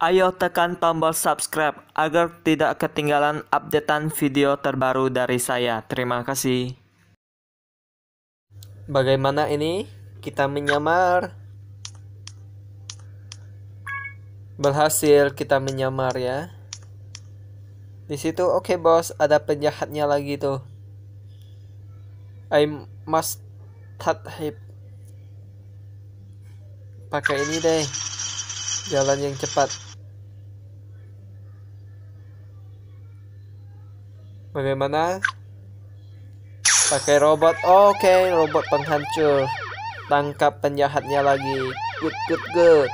Ayo tekan tombol subscribe agar tidak ketinggalan updatean video terbaru dari saya. Terima kasih. Bagaimana ini? Kita menyamar. Berhasil kita menyamar ya. Di situ oke okay, bos, ada penjahatnya lagi tuh. I must hip. Pakai ini deh. Jalan yang cepat. Bagaimana? Pakai robot. Oke, okay, robot penghancur. Tangkap penjahatnya lagi. Good, good, good.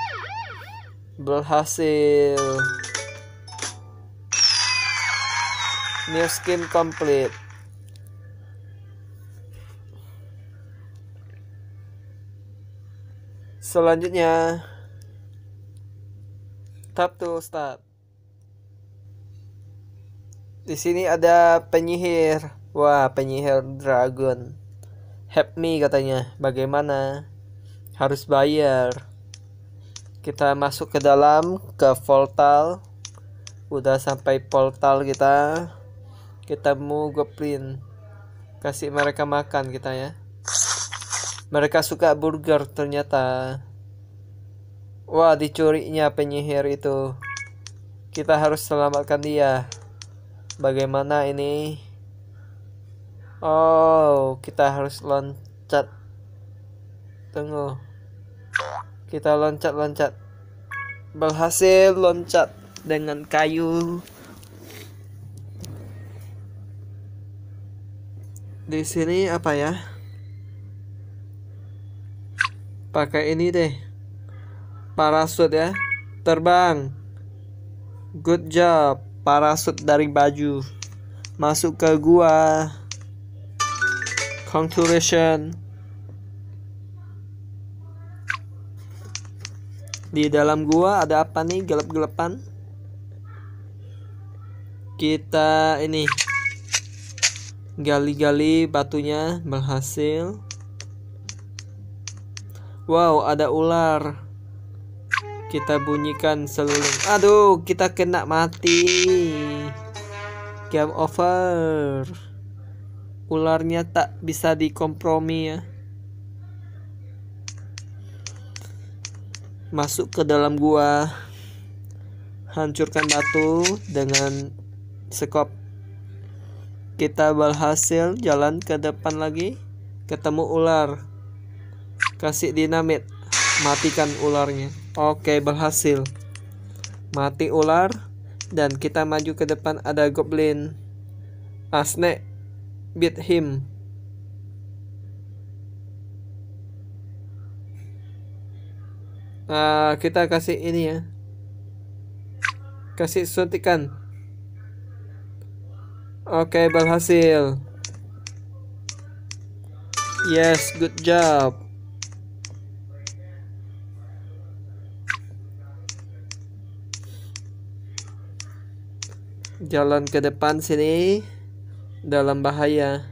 Berhasil. New skin complete. Selanjutnya, tap to start. Di sini ada penyihir. Wah, penyihir dragon. Help me katanya. Bagaimana? Harus bayar. Kita masuk ke dalam ke portal. Udah sampai portal kita. Kita mau goblin. Kasih mereka makan kita ya. Mereka suka burger ternyata. Wah, dicurinya penyihir itu. Kita harus selamatkan dia bagaimana ini oh kita harus loncat tunggu kita loncat-loncat berhasil loncat dengan kayu di sini apa ya pakai ini deh parasut ya terbang good job parasut dari baju masuk ke gua conclusion di dalam gua ada apa nih gelap-gelapan kita ini gali-gali batunya berhasil wow ada ular kita bunyikan seluruh aduh kita kena mati game over ularnya tak bisa dikompromi ya masuk ke dalam gua hancurkan batu dengan sekop kita berhasil jalan ke depan lagi ketemu ular kasih dinamit matikan ularnya oke berhasil mati ular dan kita maju ke depan ada goblin Asne ah, beat him uh, kita kasih ini ya kasih suntikan oke berhasil yes good job jalan ke depan sini dalam bahaya.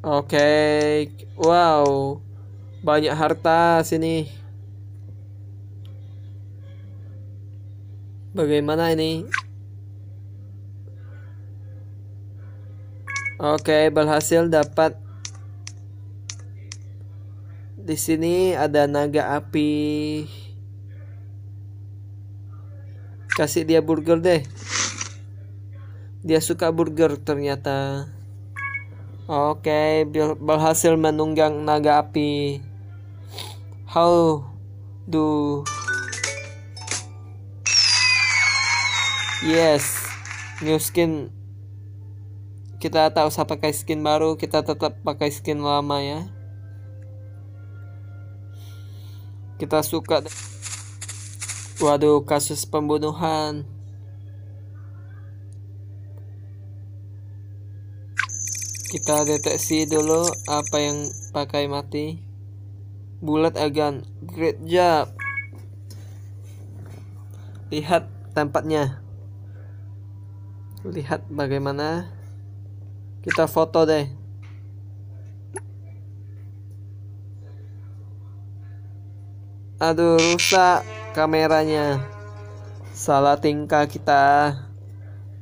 Oke, okay. wow, banyak harta sini. Bagaimana ini? Oke, okay, berhasil dapat. Di sini ada naga api kasih dia burger deh dia suka burger ternyata oke okay, berhasil menunggang naga api how do yes new skin kita tak usah pakai skin baru kita tetap pakai skin lama ya kita suka Waduh, kasus pembunuhan. Kita deteksi dulu apa yang pakai mati. Bulat agan. Great job. Lihat tempatnya. Lihat bagaimana. Kita foto deh. Aduh, rusak kameranya salah tingkah kita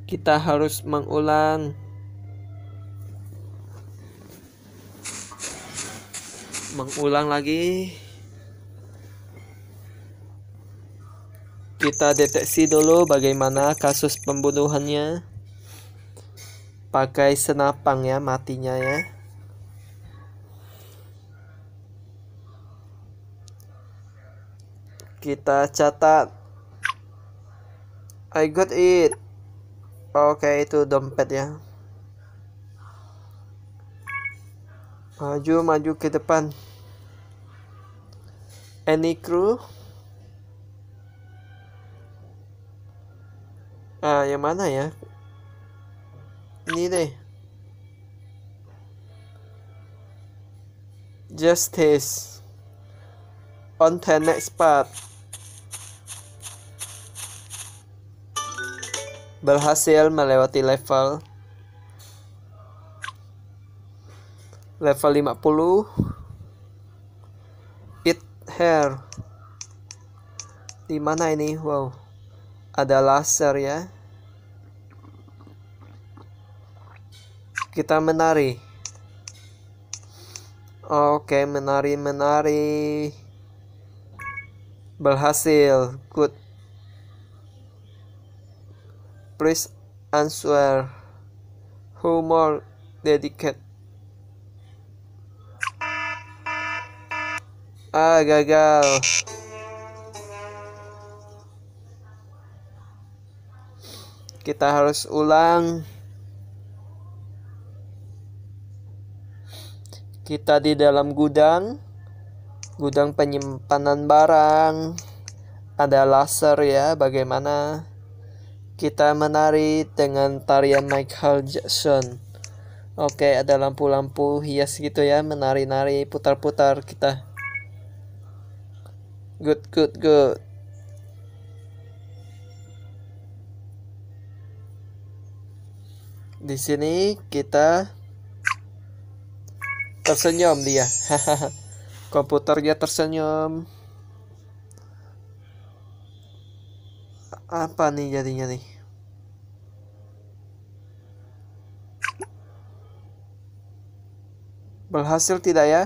kita harus mengulang mengulang lagi kita deteksi dulu bagaimana kasus pembunuhannya pakai senapang ya matinya ya Kita catat. I got it. Oke, okay, itu dompet ya. Maju, maju ke depan. Any crew? Ah, yang mana ya? Ini deh. Justice on the next part. Berhasil melewati level level 50 it hair di mana ini wow ada laser ya kita menari oke menari menari Berhasil. Good. Please answer. Who more dedicate? Ah, gagal. Kita harus ulang. Kita di dalam gudang gudang penyimpanan barang ada laser ya bagaimana kita menari dengan tarian Michael Jackson oke ada lampu-lampu hias gitu ya menari-nari putar-putar kita good good good di sini kita tersenyum dia hahaha Komputernya tersenyum. Apa nih jadinya nih? Berhasil tidak ya?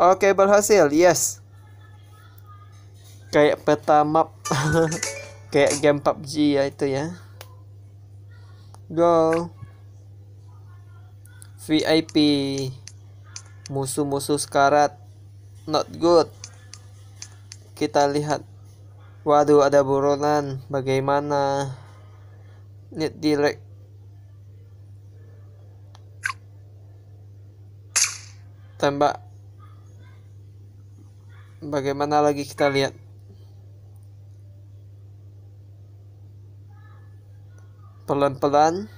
Oke, berhasil. Yes. Kayak peta map. Kayak game PUBG ya itu ya. Go. VIP musuh-musuh sekarat not good kita lihat waduh ada buronan bagaimana need direct tembak bagaimana lagi kita lihat pelan-pelan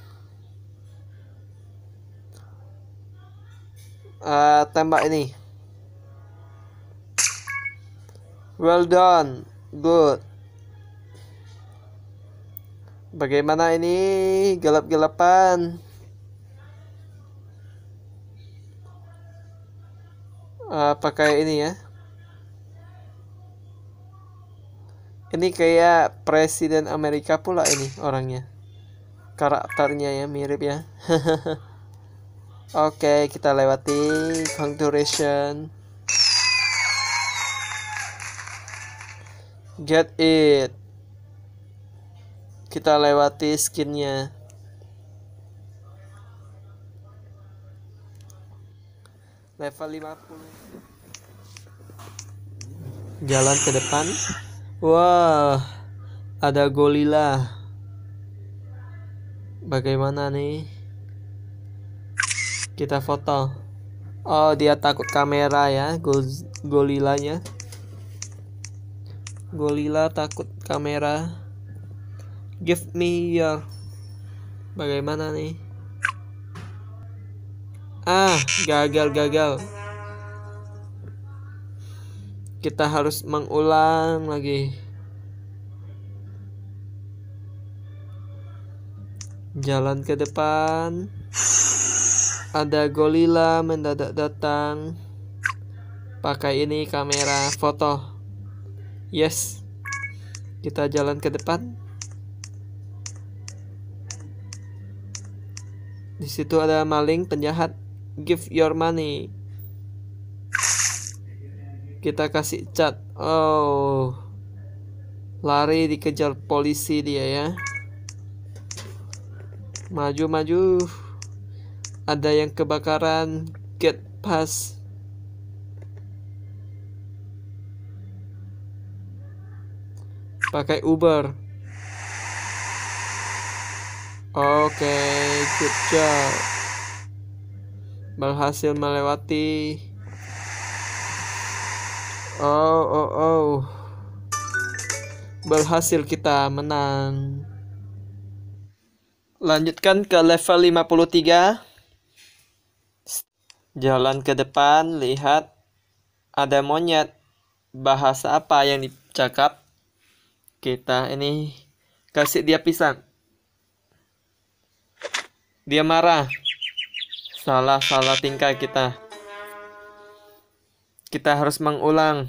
Eh, tembak ini well done good bagaimana ini gelap-gelapan uh, pakai ini ya ini kayak presiden Amerika pula ini orangnya karakternya ya mirip ya Oke, kita lewati conclusion. Get it. Kita lewati skinnya. Level 50. Jalan ke depan. Wah, wow, ada Golila. Bagaimana nih? Kita foto. Oh, dia takut kamera ya, Go golilanya. Golila takut kamera. Give me your Bagaimana nih? Ah, gagal gagal. Kita harus mengulang lagi. Jalan ke depan ada gorila mendadak datang pakai ini kamera foto yes kita jalan ke depan di situ ada maling penjahat give your money kita kasih cat oh lari dikejar polisi dia ya maju maju ada yang kebakaran get pass, pakai Uber oke okay, good job berhasil melewati oh oh oh berhasil kita menang lanjutkan ke level 53 Jalan ke depan, lihat ada monyet. Bahasa apa yang dicakap? Kita ini kasih dia pisang. Dia marah. Salah-salah tingkah kita. Kita harus mengulang.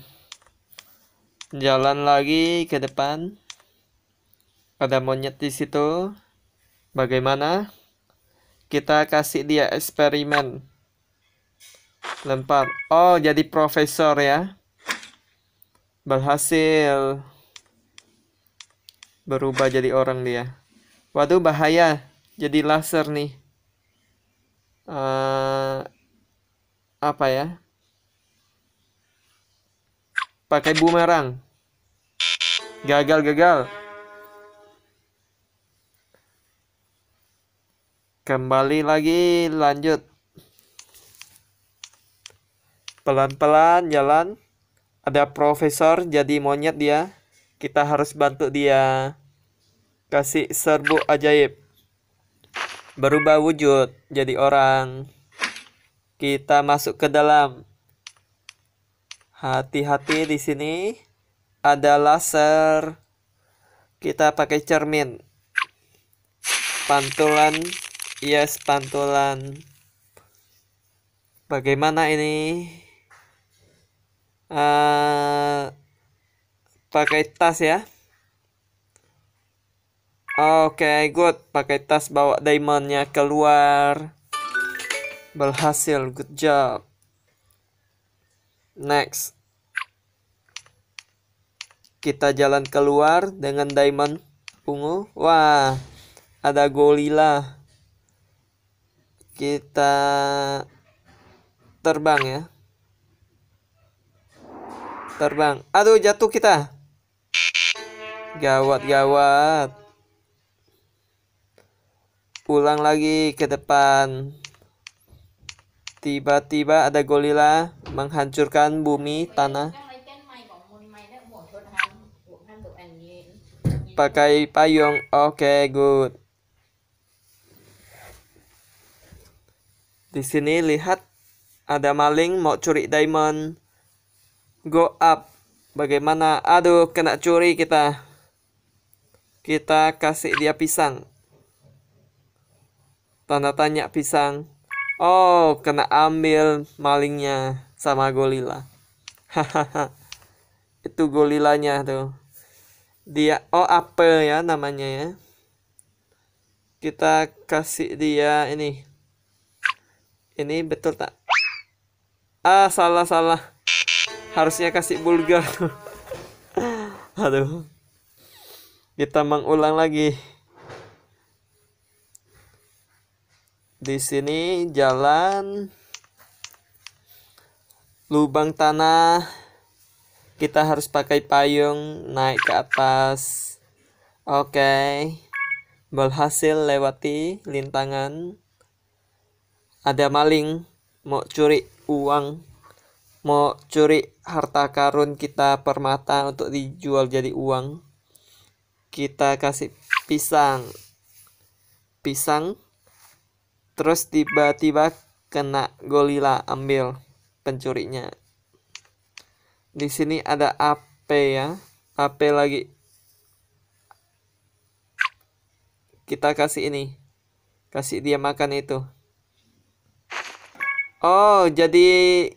Jalan lagi ke depan. Ada monyet di situ. Bagaimana? Kita kasih dia eksperimen lempar oh jadi profesor ya berhasil berubah jadi orang dia waduh bahaya jadi laser nih uh, apa ya pakai bumerang gagal gagal kembali lagi lanjut pelan-pelan jalan ada profesor jadi monyet dia kita harus bantu dia kasih serbu ajaib berubah wujud jadi orang kita masuk ke dalam hati-hati di sini ada laser kita pakai cermin pantulan yes pantulan bagaimana ini uh, pakai tas ya oke okay, good pakai tas bawa diamondnya keluar berhasil good job next kita jalan keluar dengan diamond ungu wah ada gorila kita terbang ya Terbang. Aduh, jatuh kita. Gawat, gawat. Pulang lagi ke depan. Tiba-tiba ada gorila menghancurkan bumi, tanah. Pakai payung. Oke, okay, good. Di sini lihat ada maling mau curi diamond go up bagaimana aduh kena curi kita kita kasih dia pisang tanda tanya pisang oh kena ambil malingnya sama Golila. hahaha itu Golilanya tuh dia oh apa ya namanya ya kita kasih dia ini ini betul tak ah salah salah harusnya kasih bulgar aduh kita mengulang lagi di sini jalan lubang tanah kita harus pakai payung naik ke atas oke okay. berhasil lewati lintangan ada maling mau curi uang mau curi harta karun kita permata untuk dijual jadi uang kita kasih pisang pisang terus tiba-tiba kena golila ambil pencurinya di sini ada AP ya AP lagi kita kasih ini kasih dia makan itu Oh, jadi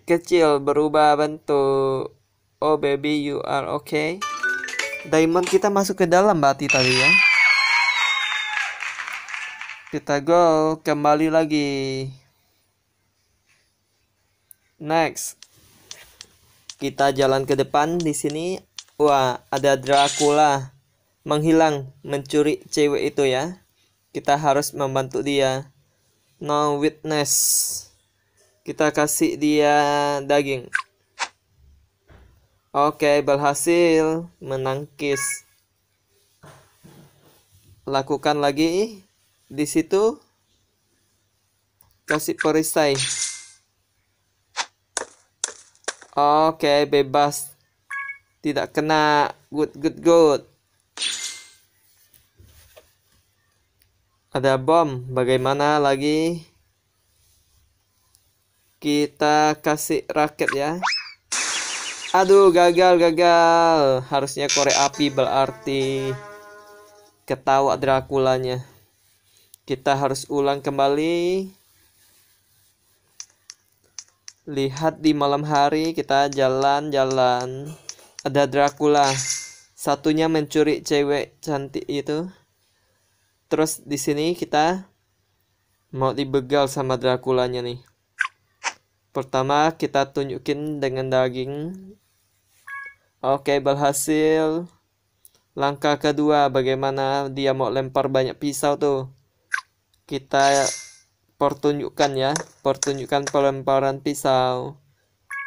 kecil berubah bentuk. Oh, baby, you are okay. Diamond kita masuk ke dalam berarti tadi ya. Kita go kembali lagi. Next. Kita jalan ke depan di sini. Wah, ada Dracula menghilang mencuri cewek itu ya. Kita harus membantu dia. No witness kita kasih dia daging Oke, berhasil menangkis. Lakukan lagi di situ. Kasih perisai. Oke, bebas. Tidak kena. Good, good, good. Ada bom. Bagaimana lagi? Kita kasih raket ya. Aduh, gagal, gagal. Harusnya kore api berarti ketawa drakulanya, Kita harus ulang kembali. Lihat di malam hari kita jalan-jalan. Ada Dracula. Satunya mencuri cewek cantik itu. Terus di sini kita mau dibegal sama Draculanya nih. Pertama kita tunjukin dengan daging. Oke, berhasil. Langkah kedua bagaimana dia mau lempar banyak pisau tuh. Kita pertunjukkan ya, pertunjukkan pelemparan pisau.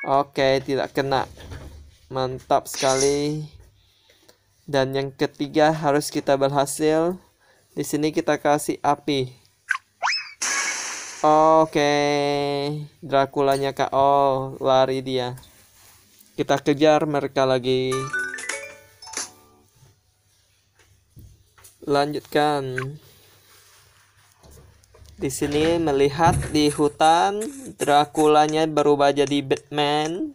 Oke, tidak kena. Mantap sekali. Dan yang ketiga harus kita berhasil. Di sini kita kasih api. Oke, okay. Draculanya oh lari dia. Kita kejar mereka lagi. Lanjutkan. Di sini melihat di hutan Draculanya berubah jadi Batman.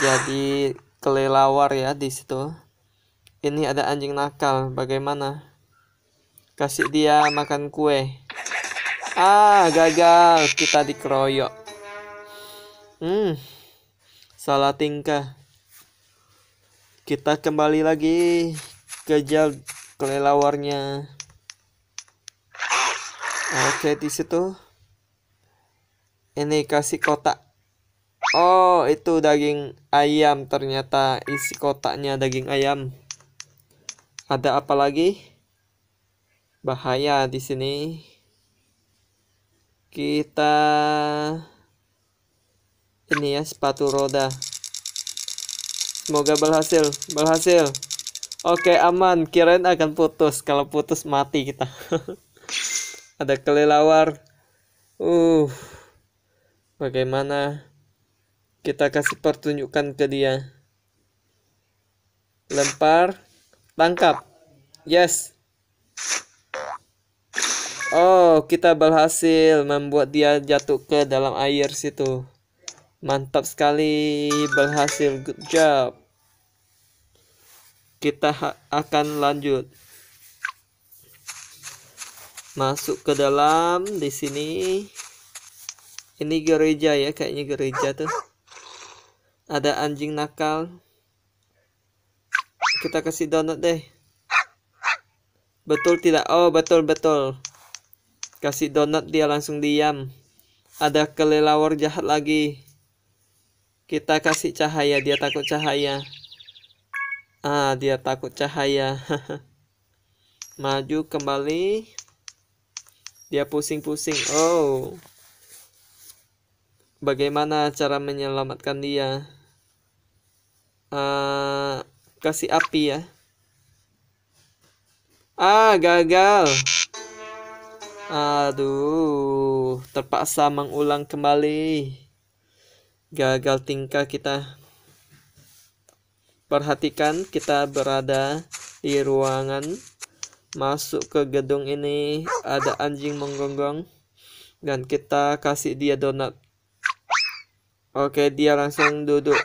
Jadi kelelawar ya di situ. Ini ada anjing nakal, bagaimana? Kasih dia makan kue. Ah, gagal. Kita dikeroyok. Hmm. Salah tingkah. Kita kembali lagi ke jal kelelawarnya. Oke, di situ. Ini kasih kotak. Oh, itu daging ayam ternyata isi kotaknya daging ayam. Ada apa lagi? Bahaya di sini kita ini ya sepatu roda semoga berhasil berhasil oke aman kirain akan putus kalau putus mati kita ada kelelawar uh bagaimana kita kasih pertunjukan ke dia lempar tangkap yes Oh, kita berhasil membuat dia jatuh ke dalam air situ. Mantap sekali, berhasil. Good job. Kita akan lanjut. Masuk ke dalam di sini. Ini gereja ya, kayaknya gereja tuh. Ada anjing nakal. Kita kasih donat deh. Betul tidak? Oh, betul betul. Kasih donat dia langsung diam. Ada kelelawar jahat lagi. Kita kasih cahaya, dia takut cahaya. Ah, dia takut cahaya. Maju kembali. Dia pusing-pusing. Oh. Bagaimana cara menyelamatkan dia? Uh, kasih api ya. Ah, gagal. Aduh, terpaksa mengulang kembali. Gagal tingkah kita. Perhatikan kita berada di ruangan. Masuk ke gedung ini ada anjing menggonggong dan kita kasih dia donat. Oke, dia langsung duduk.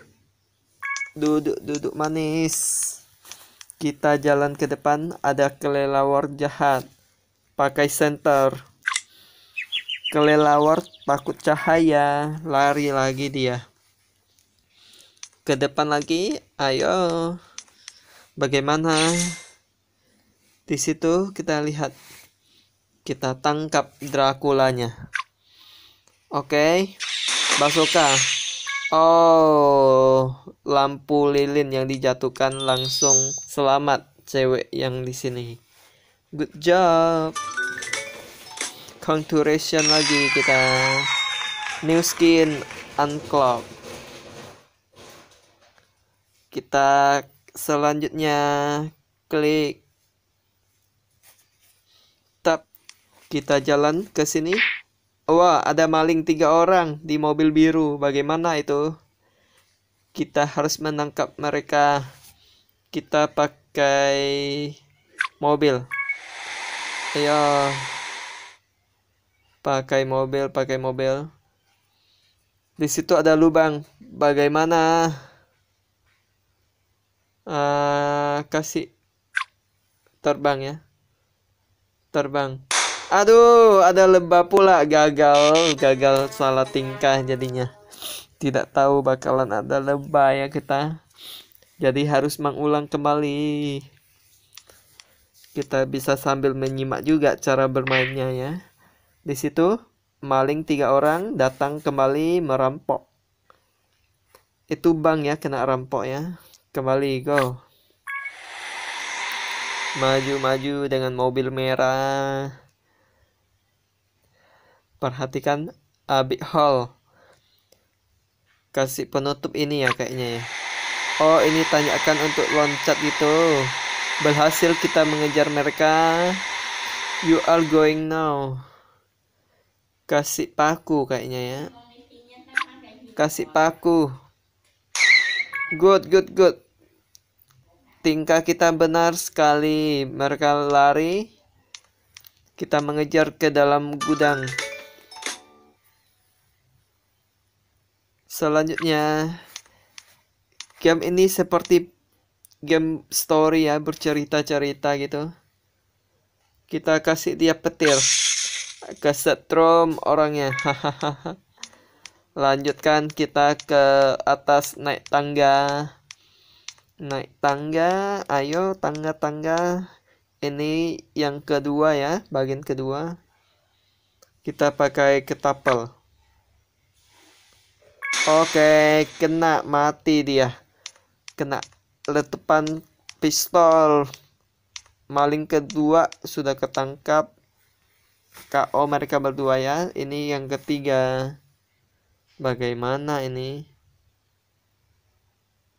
Duduk, duduk manis. Kita jalan ke depan, ada kelelawar jahat pakai senter kelelawar takut cahaya lari lagi dia ke depan lagi ayo bagaimana di situ kita lihat kita tangkap drakulanya. oke okay. basoka oh lampu lilin yang dijatuhkan langsung selamat cewek yang di sini Good job. Conturation lagi kita. New skin unclock. Kita selanjutnya klik tab kita jalan ke sini. Wah, ada maling tiga orang di mobil biru. Bagaimana itu? Kita harus menangkap mereka. Kita pakai mobil ayo iya. pakai mobil pakai mobil di situ ada lubang bagaimana uh, kasih terbang ya terbang aduh ada lebah pula gagal gagal salah tingkah jadinya tidak tahu bakalan ada lebah ya kita jadi harus mengulang kembali kita bisa sambil menyimak juga cara bermainnya ya. Di situ maling tiga orang datang kembali merampok. Itu bang ya kena rampok ya. Kembali go. Maju-maju dengan mobil merah. Perhatikan Abik Hall. Kasih penutup ini ya kayaknya ya. Oh ini tanyakan untuk loncat gitu. Berhasil kita mengejar mereka. You are going now. Kasih paku kayaknya ya. Kasih paku. Good, good, good. Tingkah kita benar sekali. Mereka lari. Kita mengejar ke dalam gudang. Selanjutnya, game ini seperti game story ya bercerita-cerita gitu kita kasih dia petir ke setrum orangnya lanjutkan kita ke atas naik tangga naik tangga ayo tangga-tangga ini yang kedua ya bagian kedua kita pakai ketapel oke kena mati dia kena Letupan pistol. Maling kedua sudah ketangkap. KO mereka berdua ya. Ini yang ketiga. Bagaimana ini?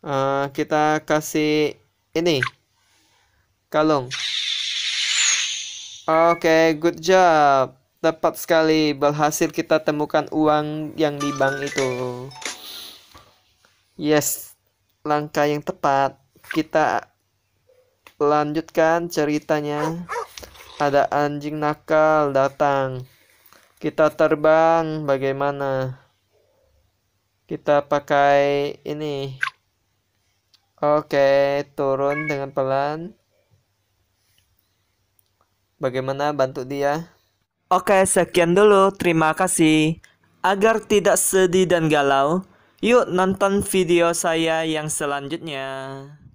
Uh, kita kasih ini. Kalung. Oke, okay, good job. Tepat sekali berhasil kita temukan uang yang di bank itu. Yes, langkah yang tepat. Kita lanjutkan ceritanya. Ada anjing nakal datang. Kita terbang bagaimana? Kita pakai ini. Oke, turun dengan pelan. Bagaimana bantu dia? Oke, sekian dulu. Terima kasih. Agar tidak sedih dan galau, Yuk nonton video saya yang selanjutnya.